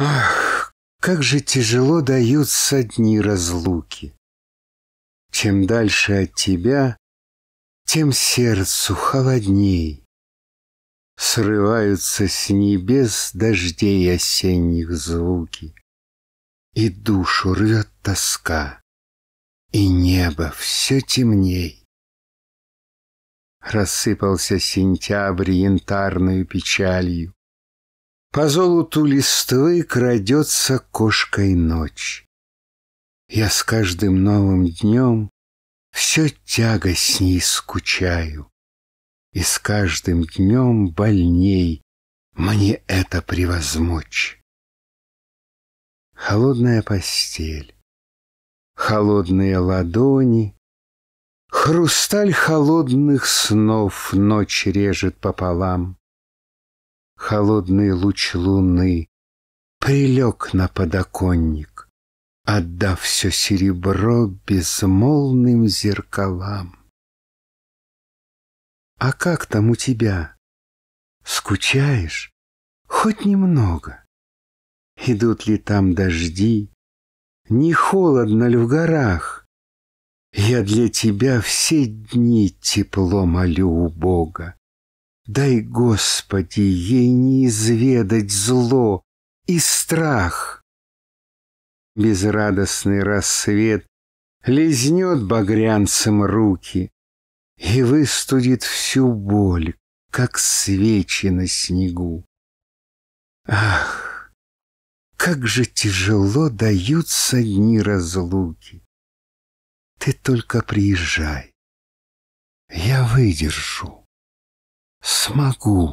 Ах, как же тяжело даются дни разлуки. Чем дальше от тебя, тем сердцу холодней. Срываются с небес дождей осенних звуки, И душу рвет тоска, и небо все темней. Рассыпался сентябрь янтарную печалью, по золоту листвы крадется кошкой ночь. Я с каждым новым днем все тягостней скучаю, И с каждым днем больней мне это превозмочь. Холодная постель, холодные ладони, Хрусталь холодных снов ночь режет пополам холодный луч луны Прилег на подоконник, отдав все серебро безмолвным зеркалам. А как там у тебя? Скучаешь? Хоть немного. Идут ли там дожди? Не холодно ли в горах? Я для тебя все дни тепло молю у Бога. Дай, Господи, ей не изведать зло и страх. Безрадостный рассвет лизнет багрянцем руки и выстудит всю боль, как свечи на снегу. Ах, как же тяжело даются дни разлуки! Ты только приезжай, я выдержу. smaku